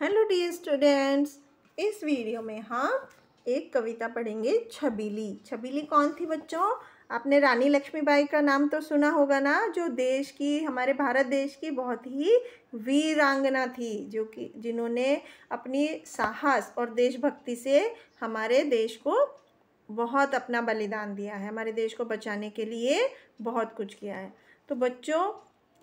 hello dear students इस video में हम एक कविता पढ़ेंगे छबीली छबीली कौन थी बच्चों आपने रानी लक्ष्मीबाई का नाम तो सुना होगा ना जो देश की हमारे भारत देश की बहुत ही वीरांगना थी जो कि जिन्होंने अपनी साहस और देशभक्ति से हमारे देश को बहुत अपना बलिदान दिया है हमारे देश को बचाने के लिए बहुत कुछ किया है तो बच्चों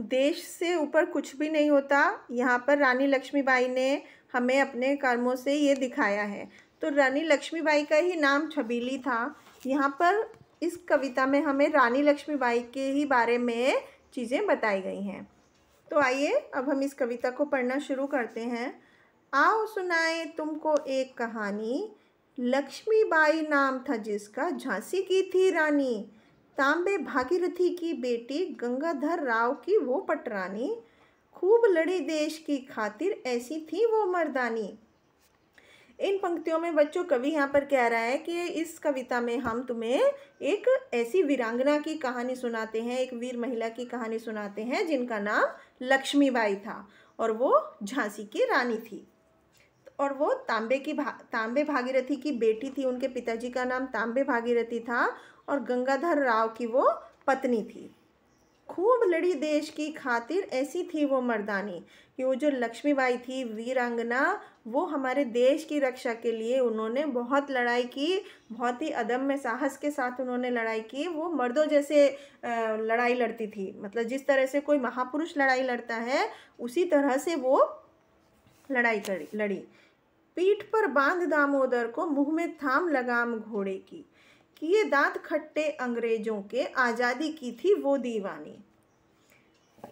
देश से ऊपर कुछ भी नहीं होता यहाँ पर रानी लक्ष्मीबाई ने हमें अपने कर्मों से ये दिखाया है तो रानी लक्ष्मीबाई का ही नाम छबीली था यहाँ पर इस कविता में हमें रानी लक्ष्मीबाई के ही बारे में चीज़ें बताई गई हैं तो आइए अब हम इस कविता को पढ़ना शुरू करते हैं आओ सुनाए तुमको एक कहानी लक्ष्मीबाई नाम था जिसका झांसी की थी रानी तांबे भागीरथी की बेटी गंगाधर राव की वो पटरानी खूब लड़ी देश की खातिर ऐसी थी वो मर्दानी इन पंक्तियों में बच्चों कवि यहाँ पर कह रहा है कि इस कविता में हम तुम्हें एक ऐसी वीरांगना की कहानी सुनाते हैं एक वीर महिला की कहानी सुनाते हैं जिनका नाम लक्ष्मीबाई था और वो झांसी की रानी थी और वो तांबे की भा तांबे भागीरथी की बेटी थी उनके पिताजी का नाम तांबे भागीरथी था और गंगाधर राव की वो पत्नी थी खूब लड़ी देश की खातिर ऐसी थी वो मर्दानी कि वो जो लक्ष्मीबाई थी वीरांगना वो हमारे देश की रक्षा के लिए उन्होंने बहुत लड़ाई की बहुत ही अदम में साहस के साथ उन्होंने लड़ाई की वो मर्दों जैसे लड़ाई लड़ती थी मतलब जिस तरह से कोई महापुरुष लड़ाई लड़ता है उसी तरह से वो लड़ाई लड़ी पीठ पर बांध दामोदर को मुंह में थाम लगाम घोड़े की कि ये दांत खट्टे अंग्रेजों के आज़ादी की थी वो दीवानी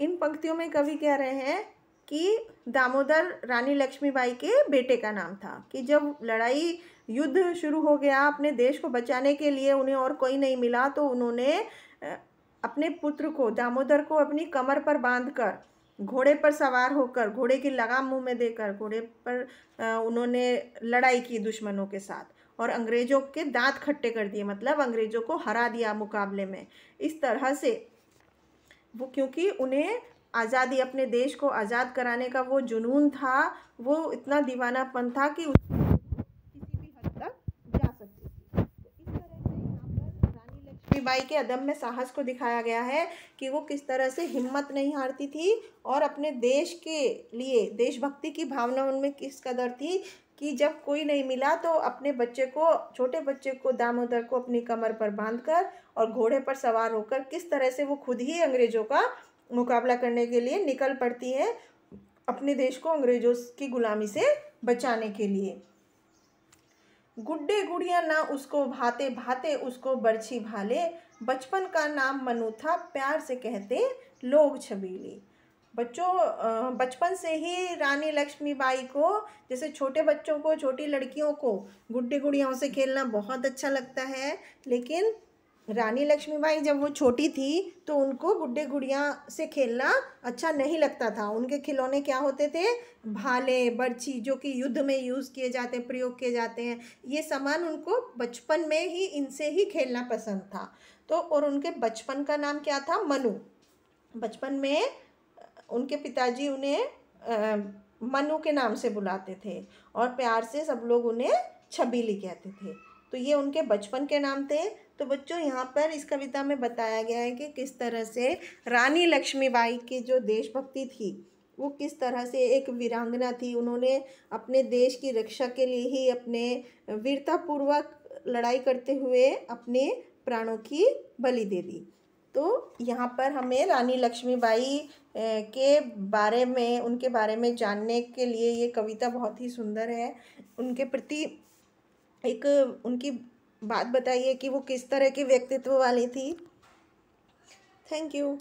इन पंक्तियों में कवि कह रहे हैं कि दामोदर रानी लक्ष्मीबाई के बेटे का नाम था कि जब लड़ाई युद्ध शुरू हो गया अपने देश को बचाने के लिए उन्हें और कोई नहीं मिला तो उन्होंने अपने पुत्र को दामोदर को अपनी कमर पर बांधकर घोड़े पर सवार होकर घोड़े की लगाम मुंह में देकर घोड़े पर उन्होंने लड़ाई की दुश्मनों के साथ और अंग्रेज़ों के दांत खट्टे कर दिए मतलब अंग्रेज़ों को हरा दिया मुकाबले में इस तरह से वो क्योंकि उन्हें आज़ादी अपने देश को आज़ाद कराने का वो जुनून था वो इतना दीवानापन था कि लक्ष्मीबाई के अदम्य साहस को दिखाया गया है कि वो किस तरह से हिम्मत नहीं हारती थी और अपने देश के लिए देशभक्ति की भावना उनमें किस कदर थी कि जब कोई नहीं मिला तो अपने बच्चे को छोटे बच्चे को दामोदर को अपनी कमर पर बांधकर और घोड़े पर सवार होकर किस तरह से वो खुद ही अंग्रेज़ों का मुकाबला करने के लिए निकल पड़ती है अपने देश को अंग्रेज़ों की गुलामी से बचाने के लिए गुड्डे गुड़िया ना उसको भाते भाते उसको बर्छी भाले बचपन का नाम मनु था प्यार से कहते लोग छबीले बच्चों बचपन से ही रानी लक्ष्मीबाई को जैसे छोटे बच्चों को छोटी लड़कियों को गुड्डे गुड़ियाओं से खेलना बहुत अच्छा लगता है लेकिन रानी लक्ष्मीबाई जब वो छोटी थी तो उनको गुड्डे गुड़िया से खेलना अच्छा नहीं लगता था उनके खिलौने क्या होते थे भाले बर्छी जो कि युद्ध में यूज़ किए जाते हैं प्रयोग किए जाते हैं ये सामान उनको बचपन में ही इनसे ही खेलना पसंद था तो और उनके बचपन का नाम क्या था मनु बचपन में उनके पिताजी उन्हें मनु के नाम से बुलाते थे और प्यार से सब लोग उन्हें छबीली कहते थे तो ये उनके बचपन के नाम थे तो बच्चों यहाँ पर इस कविता में बताया गया है कि किस तरह से रानी लक्ष्मीबाई की जो देशभक्ति थी वो किस तरह से एक वीरांगना थी उन्होंने अपने देश की रक्षा के लिए ही अपने वीरतापूर्वक लड़ाई करते हुए अपने प्राणों की बलि दे दी तो यहाँ पर हमें रानी लक्ष्मीबाई के बारे में उनके बारे में जानने के लिए ये कविता बहुत ही सुंदर है उनके प्रति एक उनकी बात बताइए कि वो किस तरह के व्यक्तित्व वाली थी थैंक यू